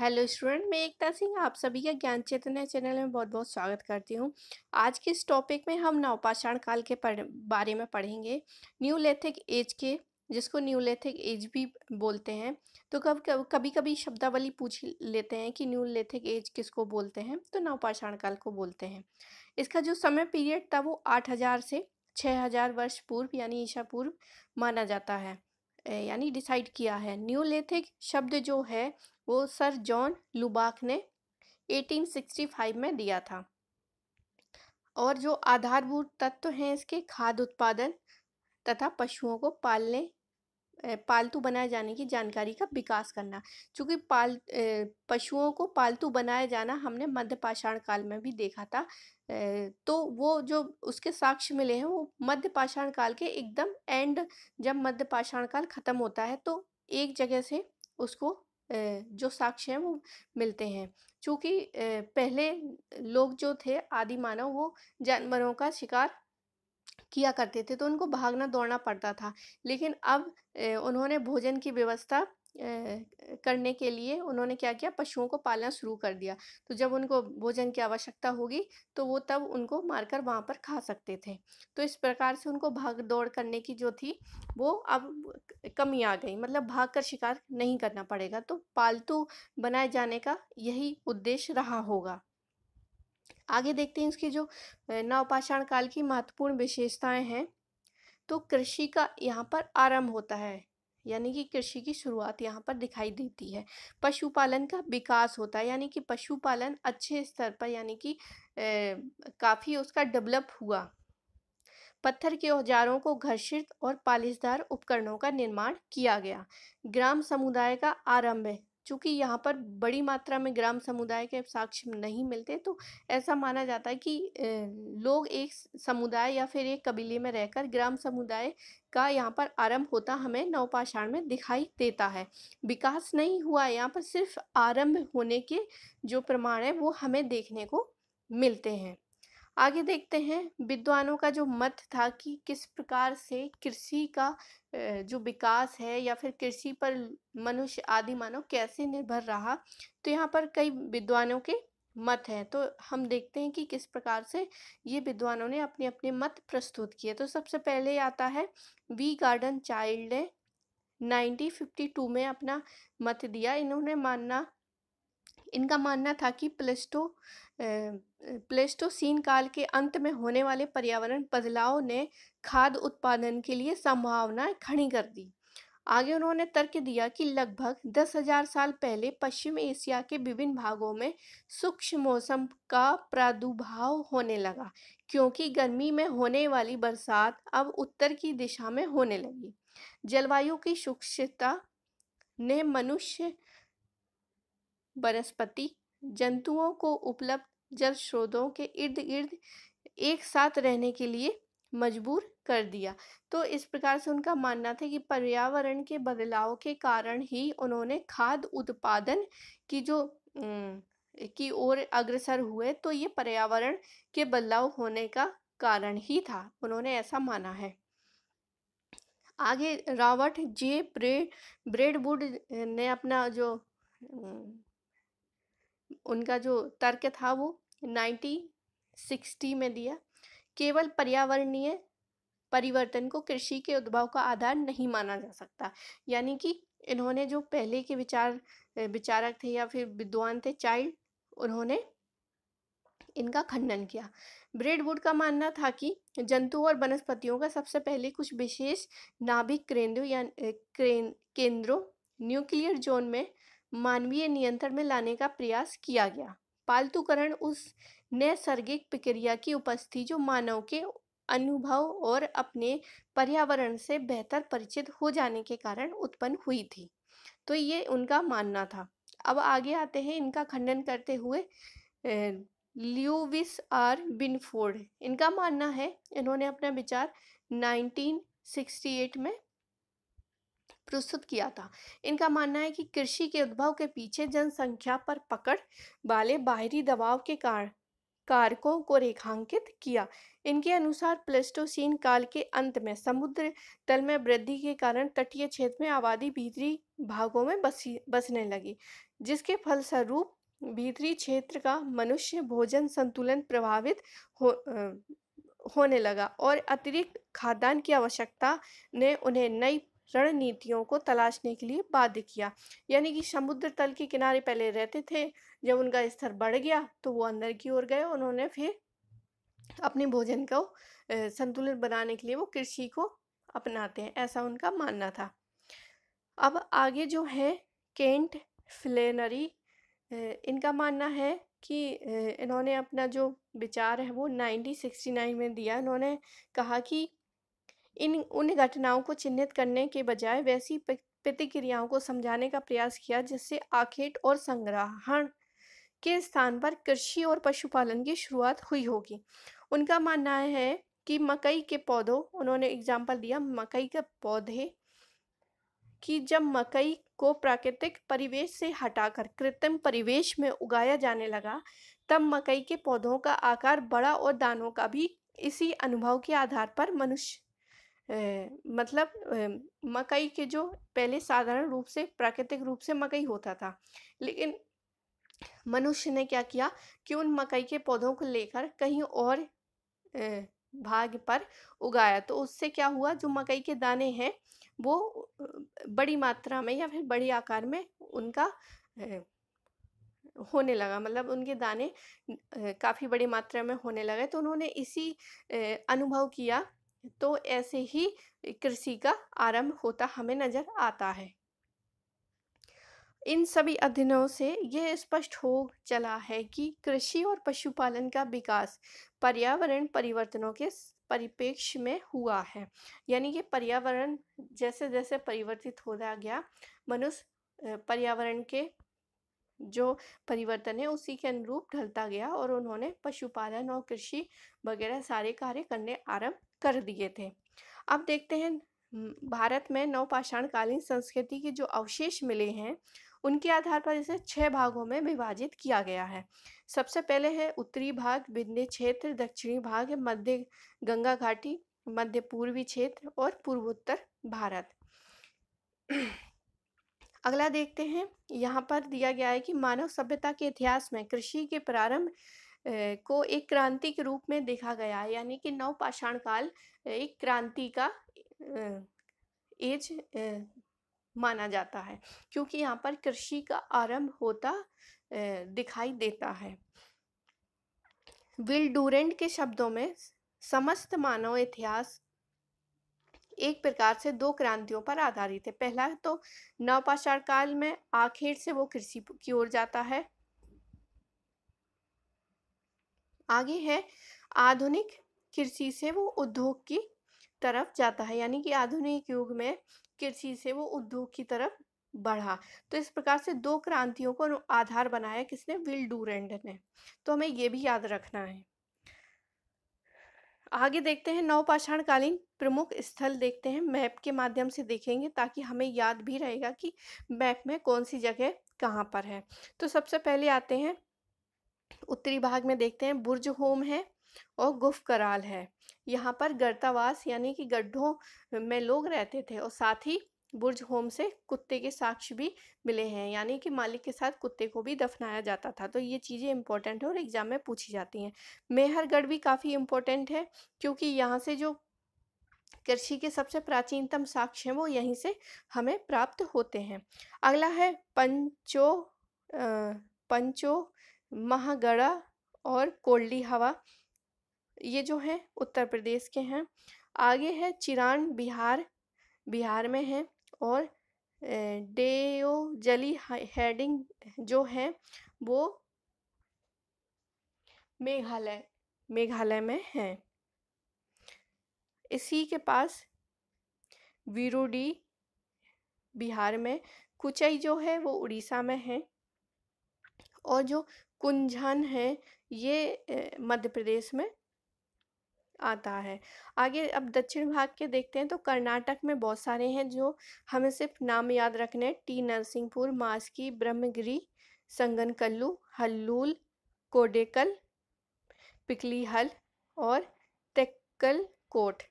hello student मैं एकता सिंह आप सभी का ज्ञान चेतना चैनल में बहुत बहुत स्वागत करती हूँ आज के इस टॉपिक में हम नवपाषाण काल के बारे में पढ़ेंगे न्यू लेथिक एज के जिसको न्यू लेथिक एज भी बोलते हैं तो कब कभी कभी शब्दावली पूछ लेते हैं कि न्यू लेथिक एज किसको बोलते हैं तो नवपाषाण काल को बोलते हैं इसका जो समय पीरियड था वो आठ हज़ार से छः हज़ार वर्ष पूर्व यानी ईशा पूर्व माना जाता है यानी डिसाइड किया है न्यू लेथिक शब्द जो है वो सर जॉन लुबाक ने 1865 में दिया था और जो आधारभूत तत्व हैं इसके खाद्य उत्पादन तथा पशुओं को पालने पालतू बनाए जाने की जानकारी का विकास करना चूँकि पाल पशुओं को पालतू बनाया जाना हमने मध्य पाषाण काल में भी देखा था तो वो जो उसके साक्ष्य मिले हैं वो मध्य पाषाण काल के एकदम एंड जब मध्य पाषाण काल ख़त्म होता है तो एक जगह से उसको जो साक्ष्य हैं वो मिलते हैं चूँकि पहले लोग जो थे आदि मानव वो जानवरों का शिकार किया करते थे तो उनको भागना दौड़ना पड़ता था लेकिन अब उन्होंने भोजन की व्यवस्था करने के लिए उन्होंने क्या किया पशुओं को पालना शुरू कर दिया तो जब उनको भोजन की आवश्यकता होगी तो वो तब उनको मारकर वहाँ पर खा सकते थे तो इस प्रकार से उनको भाग दौड़ करने की जो थी वो अब कमी आ गई मतलब भाग कर शिकार नहीं करना पड़ेगा तो पालतू बनाए जाने का यही उद्देश्य रहा होगा आगे देखते हैं इसकी जो नवपाषाण काल की महत्वपूर्ण विशेषताएं हैं तो कृषि का यहाँ पर आरंभ होता है यानी कि कृषि की शुरुआत यहाँ पर दिखाई देती है पशुपालन का विकास होता है यानी कि पशुपालन अच्छे स्तर पर यानी कि काफ़ी उसका डेवलप हुआ पत्थर के औजारों को घर्षित और पालिशदार उपकरणों का निर्माण किया गया ग्राम समुदाय का आरंभ चूँकि यहाँ पर बड़ी मात्रा में ग्राम समुदाय के साक्ष्य नहीं मिलते तो ऐसा माना जाता है कि लोग एक समुदाय या फिर एक कबीले में रहकर ग्राम समुदाय का यहाँ पर आरंभ होता हमें नवपाषाण में दिखाई देता है विकास नहीं हुआ यहाँ पर सिर्फ आरंभ होने के जो प्रमाण है वो हमें देखने को मिलते हैं आगे देखते हैं विद्वानों का जो मत था कि किस प्रकार से कृषि का जो विकास है या फिर कृषि पर मनुष्य आदि मानव कैसे निर्भर रहा तो यहाँ पर कई विद्वानों के मत हैं तो हम देखते हैं कि किस प्रकार से ये विद्वानों ने अपने अपने मत प्रस्तुत किए तो सबसे पहले आता है वी गार्डन चाइल्ड ने 1952 में अपना मत दिया इन्होंने मानना इनका मानना था कि प्लेस्टो प्लेस्टोसीन काल के अंत में होने वाले पर्यावरण बदलाव ने खाद उत्पादन के लिए संभावनाएं खड़ी कर दी आगे उन्होंने तर्क दिया कि लगभग दस हजार साल पहले पश्चिम एशिया के विभिन्न भागों में सूक्ष्म मौसम का प्रादुर्भाव होने लगा क्योंकि गर्मी में होने वाली बरसात अब उत्तर की दिशा में होने लगी जलवायु की सूक्ष्मता ने मनुष्य वनस्पति जंतुओं को उपलब्ध जल स्रोतों के इर्द गिर्द एक साथ रहने के लिए मजबूर कर दिया तो इस प्रकार से उनका मानना था कि पर्यावरण के बदलाव के कारण ही उन्होंने खाद्य उत्पादन की जो की ओर अग्रसर हुए तो ये पर्यावरण के बदलाव होने का कारण ही था उन्होंने ऐसा माना है आगे रॉबर्ट जे ब्रेड ब्रेडवुड ने अपना जो उनका जो तर्क था वो नाइनटीन सिक्सटी में दिया केवल पर्यावरणीय परिवर्तन को कृषि के उद्भव का आधार नहीं माना जा सकता यानी कि इन्होंने जो पहले के विचार विचारक थे या फिर विद्वान थे चाइल्ड उन्होंने इनका खंडन किया ब्रेडवुड का मानना था कि जंतु और वनस्पतियों का सबसे पहले कुछ विशेष नाभिक केंद्रों या केंद्रों न्यूक्लियर जोन में मानवीय नियंत्रण में लाने का प्रयास किया गया पालतूकरण उस नैसर्गिक प्रक्रिया की उपस्थिति जो मानव के अनुभव और अपने पर्यावरण से बेहतर परिचित हो जाने के कारण उत्पन्न हुई थी तो ये उनका मानना था अब आगे आते हैं इनका खंडन करते हुए ल्यूविस आर बिनफोर्ड इनका मानना है इन्होंने अपना विचार 1968 में प्रस्तुत किया था इनका मानना है कि कृषि के उद्भव के पीछे जनसंख्या पर पकड़ वाले बाहरी दबाव के कारण कारकों को रेखांकित किया इनके अनुसार प्लेस्टोसीन काल के अंत में समुद्र तल में वृद्धि के कारण तटीय क्षेत्र में आबादी भीतरी भागों में बसी बसने लगी जिसके फलस्वरूप भीतरी क्षेत्र का मनुष्य भोजन संतुलन प्रभावित हो आ, होने लगा और अतिरिक्त खाद्यान्न की आवश्यकता ने उन्हें नई रणनीतियों को तलाशने के लिए बाध्य किया यानी कि समुद्र तल के किनारे पहले रहते थे जब उनका स्तर बढ़ गया तो वो अंदर की ओर गए उन्होंने फिर अपने भोजन को संतुलन बनाने के लिए वो कृषि को अपनाते हैं ऐसा उनका मानना था अब आगे जो है केंट फ्लेनरी इनका मानना है कि इन्होंने अपना जो विचार है वो 1969 में दिया इन्होंने कहा कि इन उन घटनाओं को चिन्हित करने के बजाय वैसी प्रतिक्रियाओं को समझाने का प्रयास किया जिससे आखेट और संग्रहण के स्थान पर कृषि और पशुपालन की शुरुआत हुई होगी उनका मानना है कि मकई के पौधों उन्होंने एग्जाम्पल दिया मकई के पौधे कि जब मकई को प्राकृतिक परिवेश से हटाकर कृत्रिम परिवेश में उगाया जाने लगा तब मकई के पौधों का आकार बड़ा और दानों का भी इसी अनुभव के आधार पर मनुष्य मतलब मकई के जो पहले साधारण रूप से प्राकृतिक रूप से मकई होता था लेकिन मनुष्य ने क्या किया कि उन मकई के पौधों को लेकर कहीं और भाग पर उगाया तो उससे क्या हुआ जो मकई के दाने हैं वो बड़ी मात्रा में या फिर बड़ी आकार में उनका होने लगा मतलब उनके दाने काफ़ी बड़ी मात्रा में होने लगे तो उन्होंने इसी अनुभव किया तो ऐसे ही कृषि का आरंभ होता हमें नज़र आता है इन सभी अध्ययनों से यह स्पष्ट हो चला है कि कृषि और पशुपालन का विकास पर्यावरण परिवर्तनों के परिपेक्ष में हुआ है यानी कि पर्यावरण जैसे जैसे परिवर्तित होता गया मनुष्य पर्यावरण के जो परिवर्तन है उसी के अनुरूप ढलता गया और उन्होंने पशुपालन और कृषि वगैरह सारे कार्य करने आरंभ कर दिए थे अब देखते हैं भारत में नवपाषाणकालीन संस्कृति के जो अवशेष मिले हैं उनके आधार पर इसे छह भागों में विभाजित किया गया है सबसे पहले है उत्तरी भाग विंध्य क्षेत्र दक्षिणी भाग मध्य गंगा घाटी मध्य पूर्वी क्षेत्र और पूर्वोत्तर भारत अगला देखते हैं यहाँ पर दिया गया है कि मानव सभ्यता के इतिहास में कृषि के प्रारंभ को एक क्रांति के रूप में देखा गया है यानी कि नवपाषाण काल एक क्रांति का एज माना जाता है क्योंकि यहाँ पर कृषि का आरंभ होता दिखाई देता है विल डूरेंट के शब्दों में समस्त मानव इतिहास एक प्रकार से दो क्रांतियों पर आधारित है पहला तो नवपाषाण काल में आखिर से वो कृषि की ओर जाता है आगे है आधुनिक कृषि से वो उद्योग की तरफ जाता है यानी कि आधुनिक युग में कृषि से वो उद्योग की तरफ बढ़ा तो इस प्रकार से दो क्रांतियों को आधार बनाया किसने विल डूरेंड ने तो हमें ये भी याद रखना है आगे देखते हैं नवपाषाणकालीन प्रमुख स्थल देखते हैं मैप के माध्यम से देखेंगे ताकि हमें याद भी रहेगा कि मैप में कौन सी जगह कहाँ पर है तो सबसे पहले आते हैं उत्तरी भाग में देखते हैं बुर्ज होम है और गुफ कराल है यहाँ पर गर्तावास यानी कि गड्ढों में लोग रहते थे और साथ ही बुर्ज होम से कुत्ते के साक्ष्य भी मिले हैं यानी कि मालिक के साथ कुत्ते को भी दफनाया जाता था तो ये चीज़ें इंपॉर्टेंट है और एग्ज़ाम में पूछी जाती हैं मेहरगढ़ भी काफ़ी इम्पोर्टेंट है क्योंकि यहाँ से जो कृषि के सबसे प्राचीनतम साक्ष्य हैं वो यहीं से हमें प्राप्त होते हैं अगला है पंचो आ, पंचो महागड़ा और कोल्डी हवा ये जो हैं उत्तर प्रदेश के हैं आगे है चिरान बिहार बिहार में है और जली हेडिंग जो है वो मेघालय मेघालय में है इसी के पास वीरोडी बिहार में कुचई जो है वो उड़ीसा में है और जो कुंजन है ये मध्य प्रदेश में आता है आगे अब दक्षिण भाग के देखते हैं तो कर्नाटक में बहुत सारे हैं जो हमें सिर्फ नाम याद रखने हैं टी नरसिंहपुर मास्की ब्रह्मगिरी संगनकल्लू हल्लूल कोडेकल पिकलीहल और तेक्कल कोट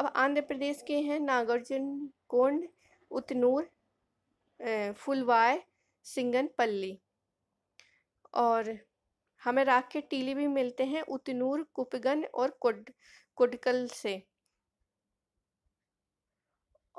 अब आंध्र प्रदेश के हैं नागार्जुन कोंड उतनूर फुलवाय सिंगनपल्ली और हमें राख के टीले भी मिलते हैं उतनूर कुपगन और कुड कुडकल से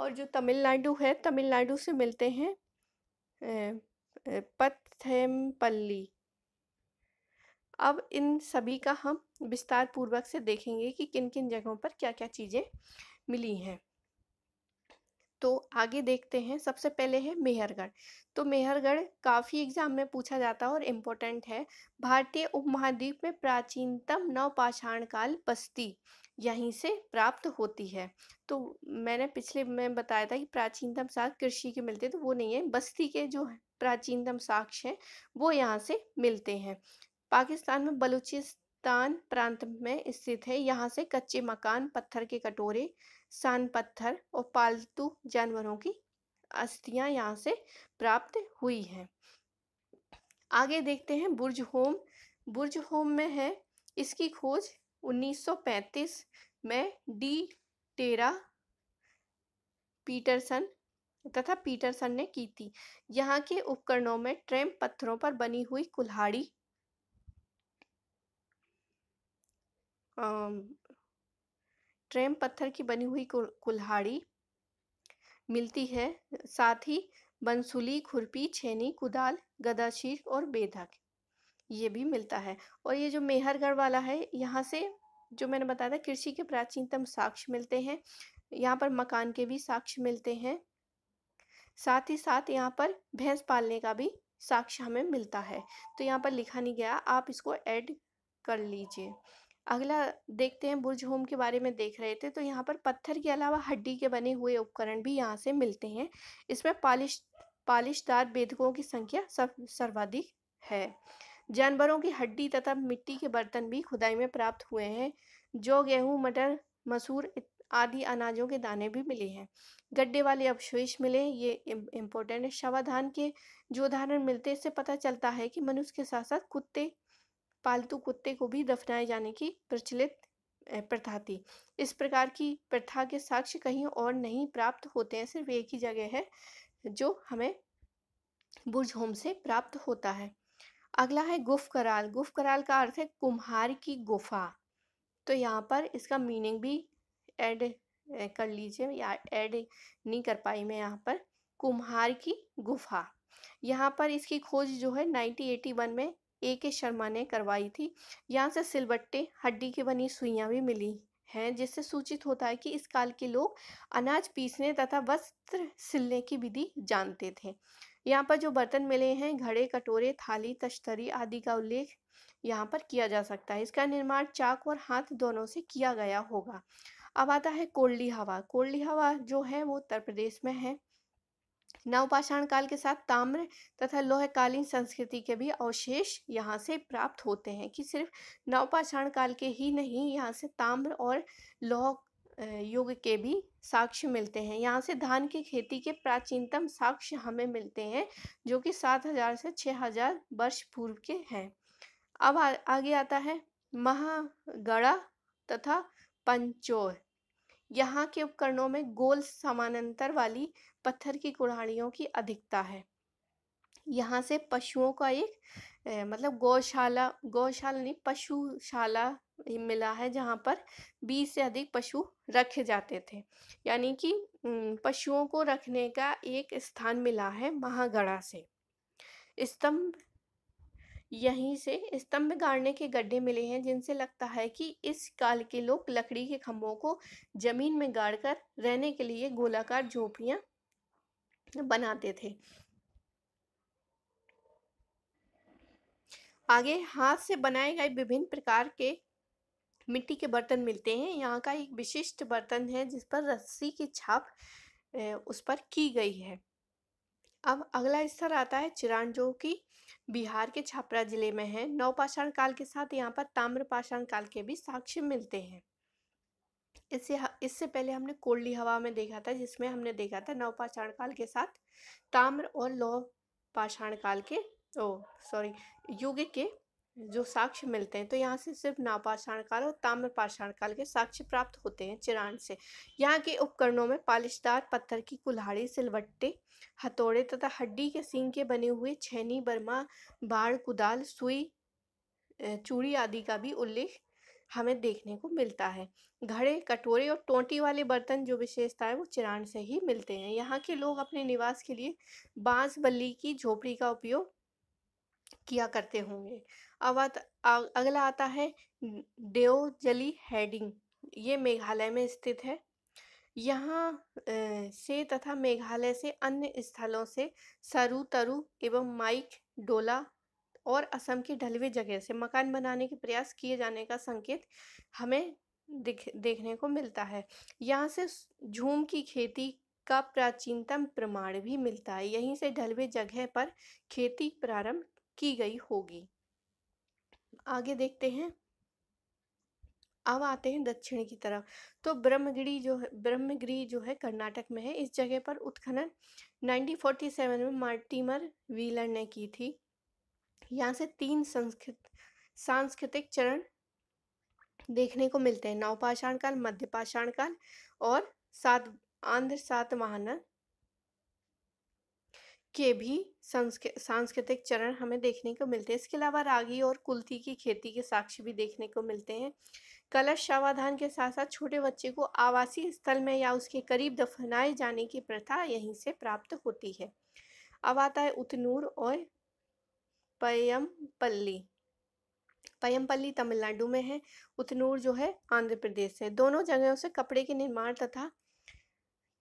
और जो तमिलनाडु है तमिलनाडु से मिलते हैं पथेमपल्ली अब इन सभी का हम विस्तार पूर्वक से देखेंगे कि किन किन जगहों पर क्या क्या चीज़ें मिली हैं तो आगे देखते हैं सबसे पहले है मेहरगढ़ तो मेहरगढ़ काफ़ी एग्जाम में पूछा जाता है और इम्पोर्टेंट है भारतीय उपमहाद्वीप में प्राचीनतम नवपाषाण काल बस्ती यहीं से प्राप्त होती है तो मैंने पिछले में बताया था कि प्राचीनतम साक्ष कृषि के मिलते तो वो नहीं है बस्ती के जो प्राचीनतम साक्ष्य हैं वो यहाँ से मिलते हैं पाकिस्तान में बलूचिस्तान प्रांत में स्थित है यहाँ से कच्चे मकान पत्थर के कटोरे सान पत्थर और पालतू जानवरों की अस्थियां यहाँ से प्राप्त हुई हैं आगे देखते हैं बुर्ज होम बुर्ज होम में है इसकी खोज 1935 में डी टेरा पीटरसन तथा पीटरसन ने की थी यहाँ के उपकरणों में ट्रेम पत्थरों पर बनी हुई कुल्हाड़ी ट्रेम पत्थर की बनी हुई कुल्हाड़ी मिलती है साथ ही बंसुली खुरपी छेनी कुदाल गदाशीर और बेधक ये भी मिलता है और ये जो मेहरगढ़ वाला है यहाँ से जो मैंने बताया था कृषि के प्राचीनतम साक्ष्य मिलते हैं यहाँ पर मकान के भी साक्ष्य मिलते हैं साथ ही साथ यहाँ पर भैंस पालने का भी साक्ष्य हमें मिलता है तो यहाँ पर लिखा नहीं गया आप इसको ऐड कर लीजिए अगला देखते हैं बुर्ज होम के बारे में देख रहे थे तो यहाँ पर पत्थर के अलावा हड्डी के बने हुए उपकरण भी यहाँ से मिलते हैं इसमें पालिश पालिशदार बेधकों की संख्या सब सर्वाधिक है जानवरों की हड्डी तथा मिट्टी के बर्तन भी खुदाई में प्राप्त हुए हैं जो गेहूं मटर मसूर आदि अनाजों के दाने भी मिले हैं गड्ढे वाले अवशेष मिले ये इम्पोर्टेंट है शवाधान के जो उदाहरण मिलते इससे पता चलता है कि मनुष्य के साथ साथ कुत्ते पालतू कुत्ते को भी दफनाए जाने की प्रचलित प्रथा थी इस प्रकार की प्रथा के साक्ष्य कहीं और नहीं प्राप्त होते हैं सिर्फ एक ही जगह है जो हमें बुर्ज होम से प्राप्त होता है अगला है गुफ कराल गुफ कराल का अर्थ है कुम्हार की गुफा तो यहाँ पर इसका मीनिंग भी ऐड कर लीजिए या ऐड नहीं कर पाई मैं यहाँ पर कुम्हार की गुफा यहाँ पर इसकी खोज जो है 1981 में ए के शर्मा ने करवाई थी यहाँ से सिलबट्टे हड्डी की बनी सुइयाँ भी मिली हैं जिससे सूचित होता है कि इस काल के लोग अनाज पीसने तथा वस्त्र सिलने की विधि जानते थे यहाँ पर जो बर्तन मिले हैं घड़े कटोरे थाली तश्तरी आदि का उल्लेख यहाँ पर किया जा सकता है इसका निर्माण चाक और हाथ दोनों से किया गया होगा अब आता है कोल्डी हवा कोल्डी हवा जो है वो उत्तर प्रदेश में है नवपाषाण काल के साथ ताम्र तथा लोहकालीन संस्कृति के भी अवशेष यहाँ से प्राप्त होते हैं कि सिर्फ नवपाषाण काल के ही नहीं यहाँ से ताम्र और लोह युग के भी साक्ष्य मिलते हैं यहाँ से धान की खेती के प्राचीनतम साक्ष्य हमें मिलते हैं जो कि सात हजार से छः हजार वर्ष पूर्व के हैं अब आ, आगे आता है महागढ़ा तथा पंचोर यहाँ के उपकरणों में गोल समानांतर वाली पत्थर की कुड़ाड़ियों की अधिकता है यहाँ से पशुओं का एक मतलब गौशाला गौशाला नहीं पशुशाला मिला है जहाँ पर बीस से अधिक पशु रखे जाते थे यानी कि पशुओं को रखने का एक स्थान मिला है महागढ़ा से स्तंभ यहीं से स्तंभ गाड़ने के गड्ढे मिले हैं जिनसे लगता है कि इस काल के लोग लकड़ी के खम्भों को जमीन में गाड़कर रहने के लिए गोलाकार झोपड़ियाँ बनाते थे आगे हाथ से बनाए गए विभिन्न प्रकार के मिट्टी के बर्तन मिलते हैं यहाँ का एक विशिष्ट बर्तन है जिस पर रस्सी की छाप उस पर की गई है अब अगला स्तर आता है चिरान जो कि बिहार के छापरा जिले में है नौपाषाण काल के साथ यहाँ पर ताम्रपाषाण काल के भी साक्ष्य मिलते हैं इससे इससे पहले हमने कोल्डी हवा में देखा था जिसमें हमने देखा था नवपाषाण काल के साथ ताम्र और लौह पाषाण काल के ओ सॉरी युग के जो साक्ष्य मिलते हैं तो यहाँ से सिर्फ नवपाषाण काल और ताम्र पाषाण काल के साक्ष्य प्राप्त होते हैं चिरान से यहाँ के उपकरणों में पालिशदार पत्थर की कुल्हाड़ी सिलवट्टे हथौड़े तथा हड्डी के सींग के बने हुए छैनी बर्मा बाढ़ कुदाल सुई चूड़ी आदि का भी उल्लेख हमें देखने को मिलता है घड़े कटोरे और टोंटी वाले बर्तन जो विशेषता है वो चिरान से ही मिलते हैं यहाँ के लोग अपने निवास के लिए बांस बल्ली की झोपड़ी का उपयोग किया करते होंगे अब अगला आता है जली हेडिंग ये मेघालय में स्थित है यहाँ से तथा मेघालय से अन्य स्थलों से सरु तरु एवं माइक डोला और असम की ढलवी जगह से मकान बनाने के प्रयास किए जाने का संकेत हमें दिख देखने को मिलता है यहाँ से झूम की खेती का प्राचीनतम प्रमाण भी मिलता है यहीं से ढलवे जगह पर खेती प्रारंभ की गई होगी आगे देखते हैं अब आते हैं दक्षिण की तरफ तो ब्रह्मगिरी जो है ब्रह्मगिरी जो है कर्नाटक में है इस जगह पर उत्खनन 1947 में मार्टिमर व्हीलर ने की थी यहाँ से तीन संस्कृत सांस्कृतिक चरण देखने को मिलते हैं नवपाषाण काल मध्य पाषाण काल और सात आंध्र सात महाना के भी संस्कृत सांस्कृतिक चरण हमें देखने को मिलते हैं इसके अलावा रागी और कुलती की खेती के साक्ष्य भी देखने को मिलते हैं कलश शावाधान के साथ साथ छोटे बच्चे को आवासीय स्थल में या उसके करीब दफनाए जाने की प्रथा यहीं से प्राप्त होती है अब आता है उतनूर और पयमपल्ली पयमपल्ली तमिलनाडु में है उतनूर जो है आंध्र प्रदेश से दोनों जगहों से कपड़े के निर्माण तथा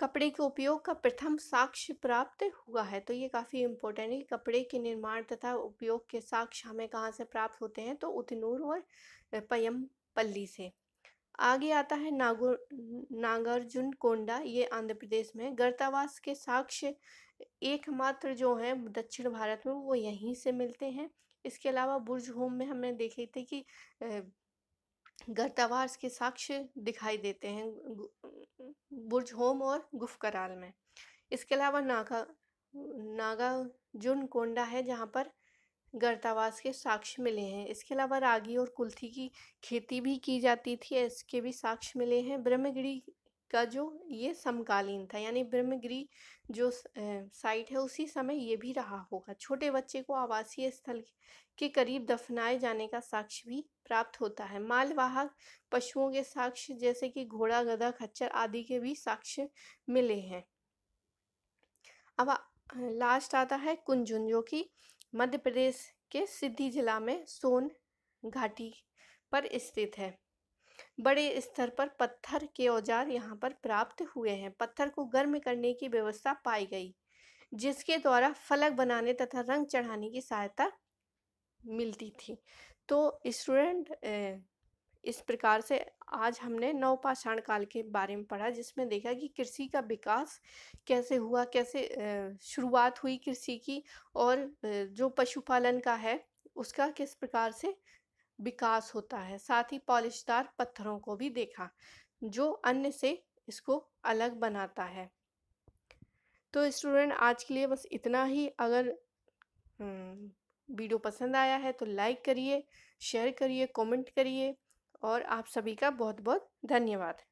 कपड़े के उपयोग का प्रथम साक्ष्य प्राप्त हुआ है तो ये काफ़ी इम्पोर्टेंट है कपड़े के निर्माण तथा उपयोग के साक्ष्य हमें कहाँ से प्राप्त होते हैं तो उतनूर और पयमपल्ली से आगे आता है नागो नागार्जुन कोंडा ये आंध्र प्रदेश में गर्तावास के साक्ष्य एकमात्र जो हैं दक्षिण भारत में वो यहीं से मिलते हैं इसके अलावा बुर्ज होम में हमने देखे थे कि गर्तावास के साक्ष्य दिखाई देते हैं बुर्ज होम और गुफ कराल में इसके अलावा नागा नागा जुन कोंडा है जहाँ पर गर्तावास के साक्ष्य मिले हैं इसके अलावा रागी और कुल्थी की खेती भी की जाती थी इसके भी साक्ष्य मिले हैं ब्रह्मगिरी का जो ये समकालीन था यानी ब्रह्मगिरी जो साइट है उसी समय ये भी रहा होगा छोटे बच्चे को आवासीय स्थल के करीब दफनाए जाने का साक्ष्य भी प्राप्त होता है मालवाहक पशुओं के साक्ष्य जैसे कि घोड़ा गधा खच्चर आदि के भी साक्ष्य मिले हैं अब लास्ट आता है कुंजुन जो कि मध्य प्रदेश के सिद्धि जिला में सोन घाटी पर स्थित है बड़े स्तर पर पत्थर के औजार यहाँ पर प्राप्त हुए हैं पत्थर को गर्म करने की व्यवस्था पाई गई जिसके द्वारा फलक बनाने तथा रंग चढ़ाने की सहायता मिलती थी तो स्टूडेंट इस प्रकार से आज हमने नवपाषाण काल के बारे में पढ़ा जिसमें देखा कि कृषि का विकास कैसे हुआ कैसे शुरुआत हुई कृषि की और जो पशुपालन का है उसका किस प्रकार से विकास होता है साथ ही पॉलिशदार पत्थरों को भी देखा जो अन्य से इसको अलग बनाता है तो स्टूडेंट आज के लिए बस इतना ही अगर हम्म, वीडियो पसंद आया है तो लाइक करिए शेयर करिए कमेंट करिए और आप सभी का बहुत बहुत धन्यवाद